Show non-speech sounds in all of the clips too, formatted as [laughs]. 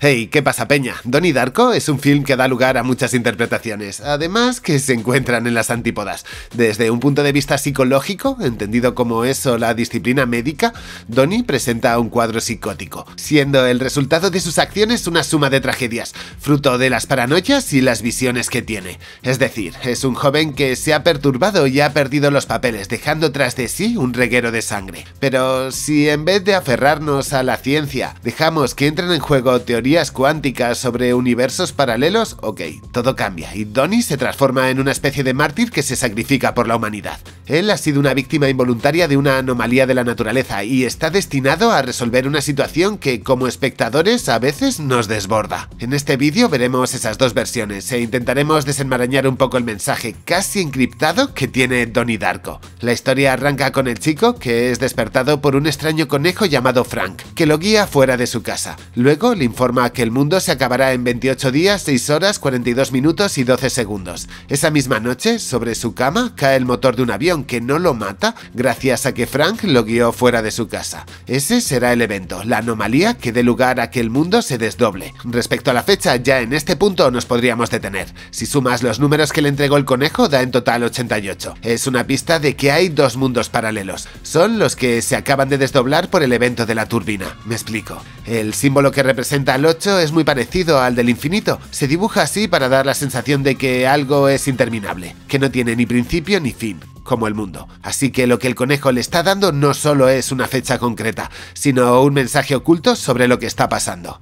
Hey, ¿qué pasa, Peña? Donnie Darko es un film que da lugar a muchas interpretaciones, además que se encuentran en las antípodas. Desde un punto de vista psicológico, entendido como eso la disciplina médica, Donnie presenta un cuadro psicótico, siendo el resultado de sus acciones una suma de tragedias, fruto de las paranoias y las visiones que tiene. Es decir, es un joven que se ha perturbado y ha perdido los papeles, dejando tras de sí un reguero de sangre. Pero si en vez de aferrarnos a la ciencia, dejamos que entren en juego teorías teorías cuánticas sobre universos paralelos, ok, todo cambia y Donnie se transforma en una especie de mártir que se sacrifica por la humanidad. Él ha sido una víctima involuntaria de una anomalía de la naturaleza y está destinado a resolver una situación que como espectadores a veces nos desborda. En este vídeo veremos esas dos versiones e intentaremos desenmarañar un poco el mensaje casi encriptado que tiene Donnie Darko. La historia arranca con el chico que es despertado por un extraño conejo llamado Frank, que lo guía fuera de su casa. Luego le informa que el mundo se acabará en 28 días, 6 horas, 42 minutos y 12 segundos. Esa misma noche, sobre su cama, cae el motor de un avión que no lo mata gracias a que Frank lo guió fuera de su casa. Ese será el evento, la anomalía que dé lugar a que el mundo se desdoble. Respecto a la fecha, ya en este punto nos podríamos detener. Si sumas los números que le entregó el conejo, da en total 88. Es una pista de que hay dos mundos paralelos. Son los que se acaban de desdoblar por el evento de la turbina. Me explico. El símbolo que representa al 8 es muy parecido al del infinito. Se dibuja así para dar la sensación de que algo es interminable, que no tiene ni principio ni fin como el mundo. Así que lo que el conejo le está dando no solo es una fecha concreta, sino un mensaje oculto sobre lo que está pasando.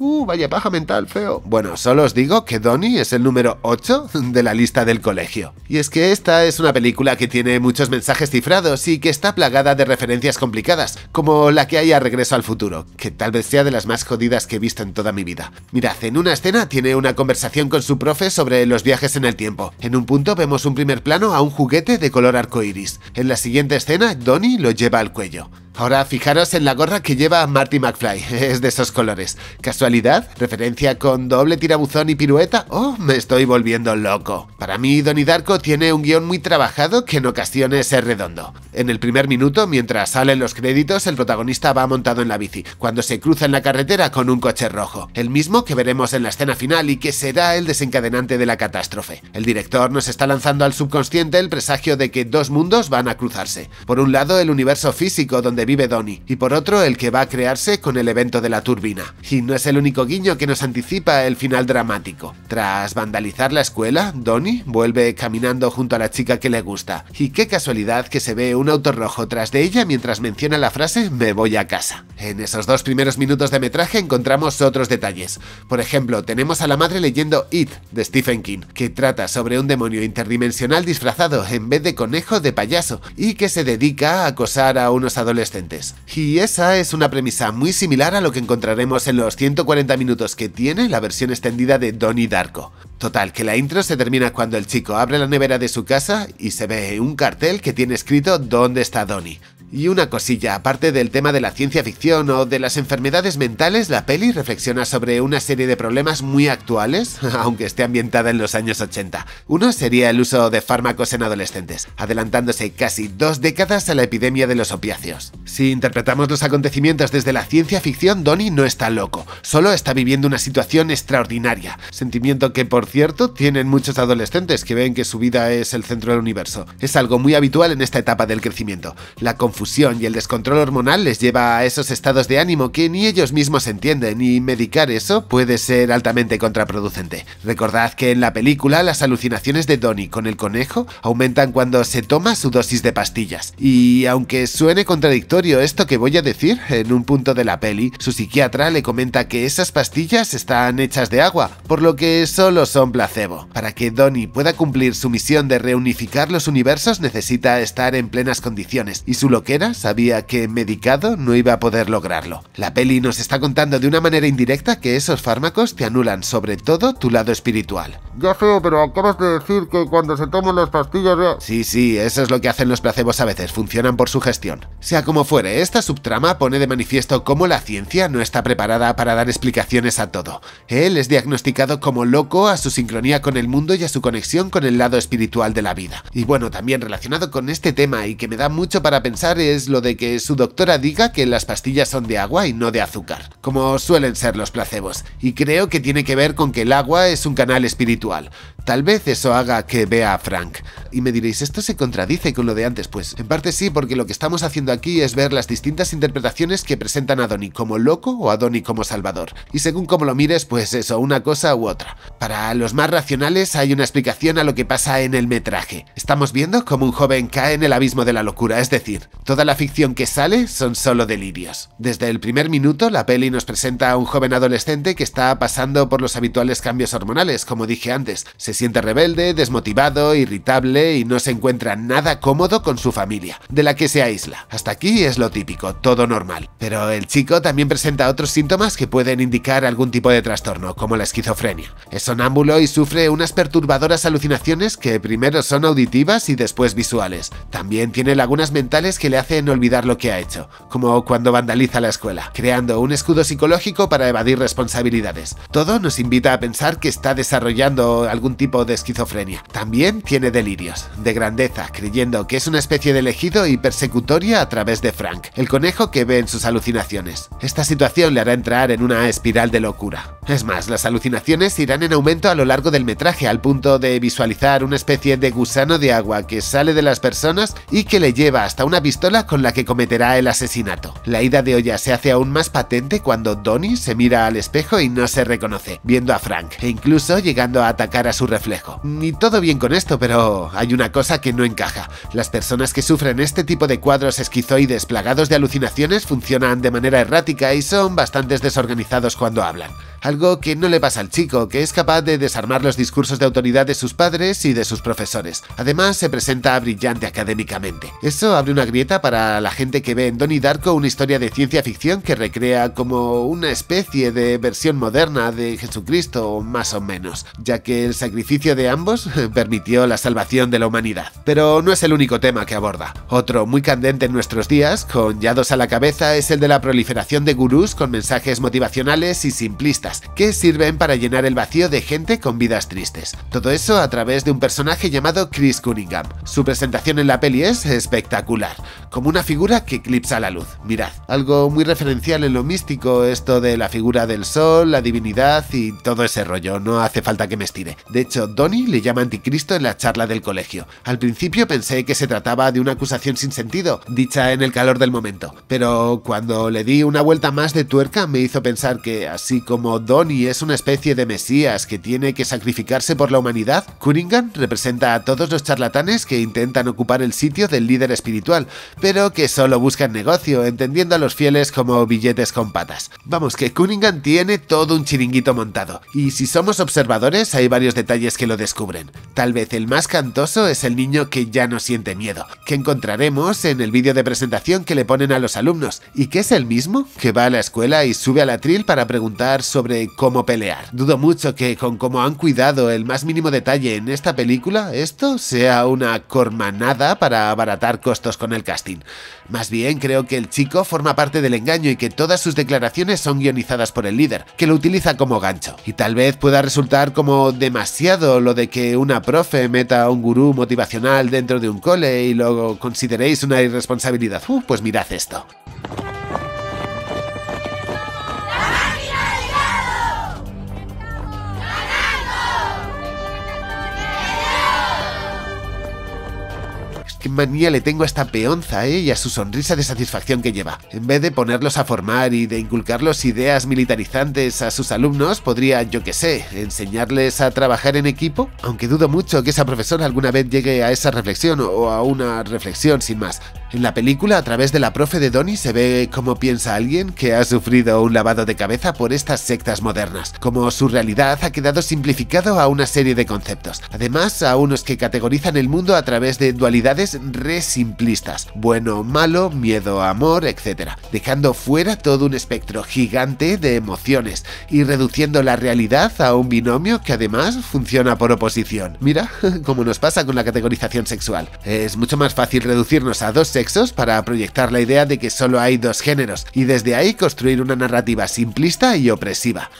Uh, vaya paja mental, feo. Bueno, solo os digo que Donnie es el número 8 de la lista del colegio. Y es que esta es una película que tiene muchos mensajes cifrados y que está plagada de referencias complicadas, como la que hay a Regreso al Futuro, que tal vez sea de las más jodidas que he visto en toda mi vida. Mirad, en una escena tiene una conversación con su profe sobre los viajes en el tiempo. En un punto vemos un primer plano a un juguete de color arcoiris. En la siguiente escena, Donnie lo lleva al cuello. Ahora fijaros en la gorra que lleva Marty McFly, [laughs] es de esos colores. ¿Casualidad? ¿Referencia con doble tirabuzón y pirueta? ¡Oh, me estoy volviendo loco! Para mí, Donnie Darko tiene un guión muy trabajado que en ocasiones es redondo. En el primer minuto, mientras salen los créditos, el protagonista va montado en la bici, cuando se cruza en la carretera con un coche rojo, el mismo que veremos en la escena final y que será el desencadenante de la catástrofe. El director nos está lanzando al subconsciente el presagio de que dos mundos van a cruzarse. Por un lado, el universo físico donde vive Donnie, y por otro el que va a crearse con el evento de la turbina. Y no es el único guiño que nos anticipa el final dramático. Tras vandalizar la escuela, Donnie vuelve caminando junto a la chica que le gusta, y qué casualidad que se ve un auto rojo tras de ella mientras menciona la frase me voy a casa. En esos dos primeros minutos de metraje encontramos otros detalles. Por ejemplo, tenemos a la madre leyendo It de Stephen King, que trata sobre un demonio interdimensional disfrazado en vez de conejo de payaso y que se dedica a acosar a unos adolescentes y esa es una premisa muy similar a lo que encontraremos en los 140 minutos que tiene la versión extendida de Donnie Darko. Total, que la intro se termina cuando el chico abre la nevera de su casa y se ve un cartel que tiene escrito ¿Dónde está Donnie? Y una cosilla, aparte del tema de la ciencia ficción o de las enfermedades mentales, la peli reflexiona sobre una serie de problemas muy actuales, [laughs] aunque esté ambientada en los años 80. Uno sería el uso de fármacos en adolescentes, adelantándose casi dos décadas a la epidemia de los opiáceos. Si interpretamos los acontecimientos desde la ciencia ficción, Donnie no está loco, solo está viviendo una situación extraordinaria, sentimiento que por cierto tienen muchos adolescentes que ven que su vida es el centro del universo. Es algo muy habitual en esta etapa del crecimiento, la y el descontrol hormonal les lleva a esos estados de ánimo que ni ellos mismos entienden y medicar eso puede ser altamente contraproducente. Recordad que en la película las alucinaciones de Donnie con el conejo aumentan cuando se toma su dosis de pastillas. Y aunque suene contradictorio esto que voy a decir, en un punto de la peli, su psiquiatra le comenta que esas pastillas están hechas de agua, por lo que solo son placebo. Para que Donnie pueda cumplir su misión de reunificar los universos necesita estar en plenas condiciones y su que sabía que medicado no iba a poder lograrlo. La peli nos está contando de una manera indirecta que esos fármacos te anulan sobre todo tu lado espiritual. Ya sé, pero acabas de decir que cuando se toman las pastillas ya... Sí, sí, eso es lo que hacen los placebos a veces, funcionan por su gestión. Sea como fuere, esta subtrama pone de manifiesto cómo la ciencia no está preparada para dar explicaciones a todo. Él es diagnosticado como loco a su sincronía con el mundo y a su conexión con el lado espiritual de la vida. Y bueno, también relacionado con este tema y que me da mucho para pensar es lo de que su doctora diga que las pastillas son de agua y no de azúcar, como suelen ser los placebos, y creo que tiene que ver con que el agua es un canal espiritual. Tal vez eso haga que vea a Frank. Y me diréis, ¿esto se contradice con lo de antes? Pues en parte sí, porque lo que estamos haciendo aquí es ver las distintas interpretaciones que presentan a Donnie como loco o a Donnie como salvador. Y según como lo mires, pues eso, una cosa u otra. Para los más racionales hay una explicación a lo que pasa en el metraje. Estamos viendo cómo un joven cae en el abismo de la locura, es decir, toda la ficción que sale son solo delirios. Desde el primer minuto, la peli nos presenta a un joven adolescente que está pasando por los habituales cambios hormonales, como dije antes siente rebelde, desmotivado, irritable y no se encuentra nada cómodo con su familia, de la que se aísla. Hasta aquí es lo típico, todo normal. Pero el chico también presenta otros síntomas que pueden indicar algún tipo de trastorno, como la esquizofrenia. Es sonámbulo y sufre unas perturbadoras alucinaciones que primero son auditivas y después visuales. También tiene lagunas mentales que le hacen olvidar lo que ha hecho, como cuando vandaliza la escuela, creando un escudo psicológico para evadir responsabilidades. Todo nos invita a pensar que está desarrollando algún tipo tipo de esquizofrenia. También tiene delirios, de grandeza, creyendo que es una especie de elegido y persecutoria a través de Frank, el conejo que ve en sus alucinaciones. Esta situación le hará entrar en una espiral de locura. Es más, las alucinaciones irán en aumento a lo largo del metraje, al punto de visualizar una especie de gusano de agua que sale de las personas y que le lleva hasta una pistola con la que cometerá el asesinato. La ida de olla se hace aún más patente cuando Donnie se mira al espejo y no se reconoce, viendo a Frank, e incluso llegando a atacar a su reflejo. Y todo bien con esto, pero hay una cosa que no encaja. Las personas que sufren este tipo de cuadros esquizoides plagados de alucinaciones funcionan de manera errática y son bastantes desorganizados cuando hablan algo que no le pasa al chico, que es capaz de desarmar los discursos de autoridad de sus padres y de sus profesores. Además, se presenta brillante académicamente. Eso abre una grieta para la gente que ve en Donnie Darko una historia de ciencia ficción que recrea como una especie de versión moderna de Jesucristo, más o menos, ya que el sacrificio de ambos [laughs] permitió la salvación de la humanidad. Pero no es el único tema que aborda. Otro muy candente en nuestros días, con llados a la cabeza, es el de la proliferación de gurús con mensajes motivacionales y simplistas que sirven para llenar el vacío de gente con vidas tristes. Todo eso a través de un personaje llamado Chris Cunningham. Su presentación en la peli es espectacular, como una figura que eclipsa la luz. Mirad, algo muy referencial en lo místico, esto de la figura del sol, la divinidad y todo ese rollo, no hace falta que me estire. De hecho, Donnie le llama anticristo en la charla del colegio. Al principio pensé que se trataba de una acusación sin sentido, dicha en el calor del momento, pero cuando le di una vuelta más de tuerca me hizo pensar que, así como Donnie es una especie de mesías que tiene que sacrificarse por la humanidad, Cunningham representa a todos los charlatanes que intentan ocupar el sitio del líder espiritual, pero que solo buscan negocio, entendiendo a los fieles como billetes con patas. Vamos, que Cunningham tiene todo un chiringuito montado, y si somos observadores hay varios detalles que lo descubren. Tal vez el más cantoso es el niño que ya no siente miedo, que encontraremos en el vídeo de presentación que le ponen a los alumnos, y que es el mismo que va a la escuela y sube al atril para preguntar sobre sobre cómo pelear. Dudo mucho que con cómo han cuidado el más mínimo detalle en esta película, esto sea una cormanada para abaratar costos con el casting. Más bien creo que el chico forma parte del engaño y que todas sus declaraciones son guionizadas por el líder, que lo utiliza como gancho. Y tal vez pueda resultar como demasiado lo de que una profe meta a un gurú motivacional dentro de un cole y luego consideréis una irresponsabilidad. Uh, pues mirad esto. Qué manía le tengo a esta peonza, ¿eh? Y a su sonrisa de satisfacción que lleva. En vez de ponerlos a formar y de inculcarlos ideas militarizantes a sus alumnos, podría, yo qué sé, enseñarles a trabajar en equipo. Aunque dudo mucho que esa profesora alguna vez llegue a esa reflexión o a una reflexión sin más. En la película, a través de la profe de Donnie, se ve cómo piensa alguien que ha sufrido un lavado de cabeza por estas sectas modernas, como su realidad ha quedado simplificado a una serie de conceptos. Además, a unos que categorizan el mundo a través de dualidades re simplistas, bueno, malo, miedo, amor, etc., dejando fuera todo un espectro gigante de emociones y reduciendo la realidad a un binomio que además funciona por oposición. Mira, [laughs] cómo nos pasa con la categorización sexual. Es mucho más fácil reducirnos a dos sexos para proyectar la idea de que solo hay dos géneros y desde ahí construir una narrativa simplista y opresiva.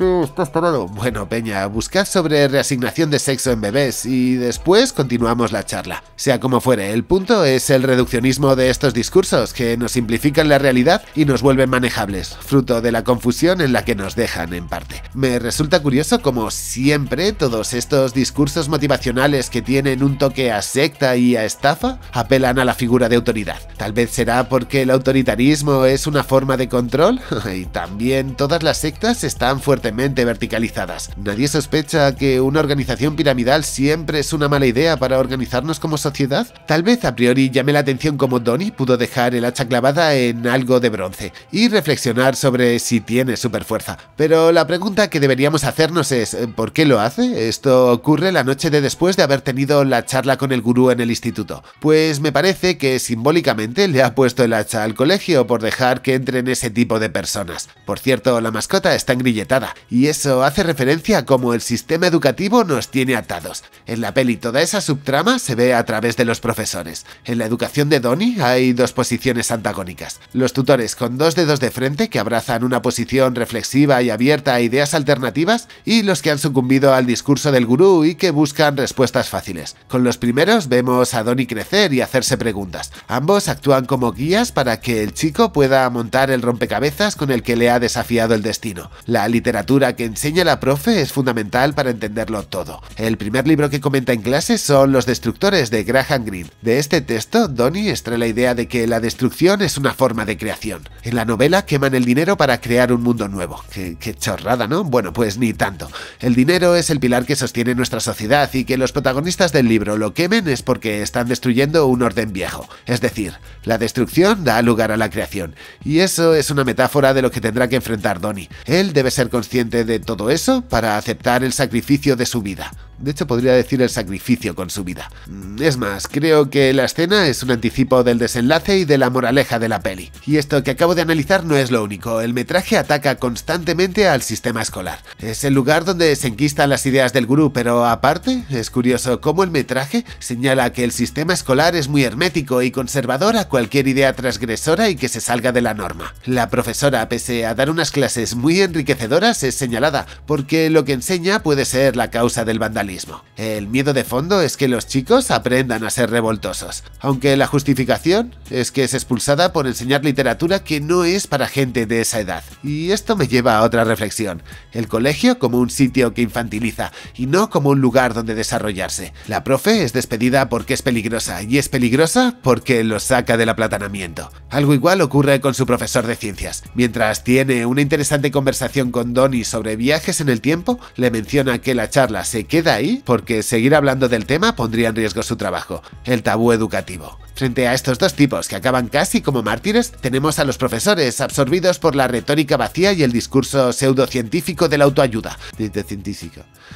Bueno, Peña, buscad sobre reasignación de sexo en bebés y después continuamos la charla. Sea como fuere, el punto es el reduccionismo de estos discursos, que nos simplifican la realidad y nos vuelven manejables, fruto de la confusión en la que nos dejan en parte. Me resulta curioso como siempre todos estos discursos motivacionales que tienen un toque a secta y a estafa apelan a la figura de autoridad. Tal vez será porque el autoritarismo es una forma de control [laughs] y también todas las sectas están fuertemente verticalizadas. Nadie sospecha que una organización piramidal siempre es una mala idea para organizarnos como sociedad. Tal vez a a priori llamé la atención cómo Donnie pudo dejar el hacha clavada en algo de bronce y reflexionar sobre si tiene superfuerza. Pero la pregunta que deberíamos hacernos es eh, ¿por qué lo hace? Esto ocurre la noche de después de haber tenido la charla con el gurú en el instituto. Pues me parece que simbólicamente le ha puesto el hacha al colegio por dejar que entren ese tipo de personas. Por cierto, la mascota está engrilletada y eso hace referencia a cómo el sistema educativo nos tiene atados. En la peli toda esa subtrama se ve a través de los profesores. En la educación de Donnie hay dos posiciones antagónicas. Los tutores con dos dedos de frente que abrazan una posición reflexiva y abierta a ideas alternativas y los que han sucumbido al discurso del gurú y que buscan respuestas fáciles. Con los primeros vemos a Donnie crecer y hacerse preguntas. Ambos actúan como guías para que el chico pueda montar el rompecabezas con el que le ha desafiado el destino. La literatura que enseña la profe es fundamental para entenderlo todo. El primer libro que comenta en clase son Los Destructores de Graham Greene. De este este texto, Donnie extrae la idea de que la destrucción es una forma de creación. En la novela queman el dinero para crear un mundo nuevo. Qué, qué chorrada, ¿no? Bueno, pues ni tanto. El dinero es el pilar que sostiene nuestra sociedad y que los protagonistas del libro lo quemen es porque están destruyendo un orden viejo. Es decir, la destrucción da lugar a la creación. Y eso es una metáfora de lo que tendrá que enfrentar Donnie. Él debe ser consciente de todo eso para aceptar el sacrificio de su vida. De hecho, podría decir el sacrificio con su vida. Mm, es más, creo que la escena es un anticipo del desenlace y de la moraleja de la peli. Y esto que acabo de analizar no es lo único, el metraje ataca constantemente al sistema escolar. Es el lugar donde se enquistan las ideas del gurú, pero aparte, es curioso cómo el metraje señala que el sistema escolar es muy hermético y conservador a cualquier idea transgresora y que se salga de la norma. La profesora, pese a dar unas clases muy enriquecedoras, es señalada, porque lo que enseña puede ser la causa del vandalismo. El miedo de fondo es que los chicos aprendan a ser revoltosos, aunque la justificación es que es expulsada por enseñar literatura que no es para gente de esa edad. Y esto me lleva a otra reflexión, el colegio como un sitio que infantiliza y no como un lugar donde desarrollarse. La profe es despedida porque es peligrosa y es peligrosa porque lo saca del aplatanamiento. Algo igual ocurre con su profesor de ciencias. Mientras tiene una interesante conversación con Donnie sobre viajes en el tiempo, le menciona que la charla se queda ahí, porque seguir hablando del tema pondría en riesgo su trabajo, el tabú educativo. Frente a estos dos tipos que acaban casi como mártires, tenemos a los profesores absorbidos por la retórica vacía y el discurso pseudocientífico de la autoayuda.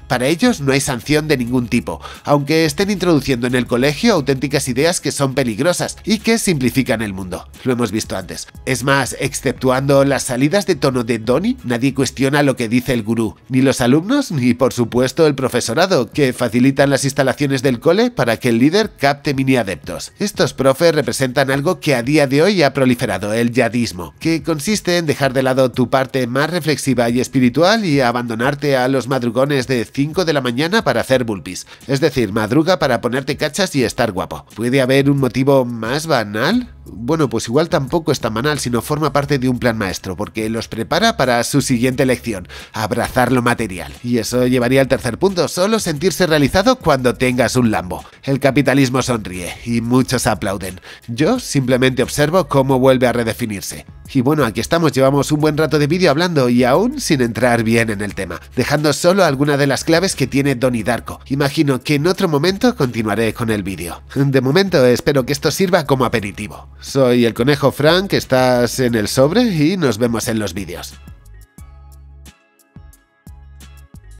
Para ellos no hay sanción de ningún tipo, aunque estén introduciendo en el colegio auténticas ideas que son peligrosas y que simplifican el mundo. Lo hemos visto antes. Es más, exceptuando las salidas de tono de Donnie, nadie cuestiona lo que dice el gurú, ni los alumnos ni por supuesto el profesorado que facilitan las instalaciones del cole para que el líder capte mini adeptos. Estos profes representan algo que a día de hoy ha proliferado, el yadismo, que consiste en dejar de lado tu parte más reflexiva y espiritual y abandonarte a los madrugones de 5 de la mañana para hacer bulpis, es decir, madruga para ponerte cachas y estar guapo. ¿Puede haber un motivo más banal? Bueno, pues igual tampoco es tan sino forma parte de un plan maestro, porque los prepara para su siguiente lección, abrazar lo material. Y eso llevaría al tercer punto, solo sentirse realizado cuando tengas un Lambo. El capitalismo sonríe y muchos aplauden. Yo simplemente observo cómo vuelve a redefinirse. Y bueno, aquí estamos, llevamos un buen rato de vídeo hablando y aún sin entrar bien en el tema, dejando solo algunas de las claves que tiene Donnie Darko. Imagino que en otro momento continuaré con el vídeo. De momento espero que esto sirva como aperitivo. Soy el conejo Frank, estás en el sobre y nos vemos en los vídeos.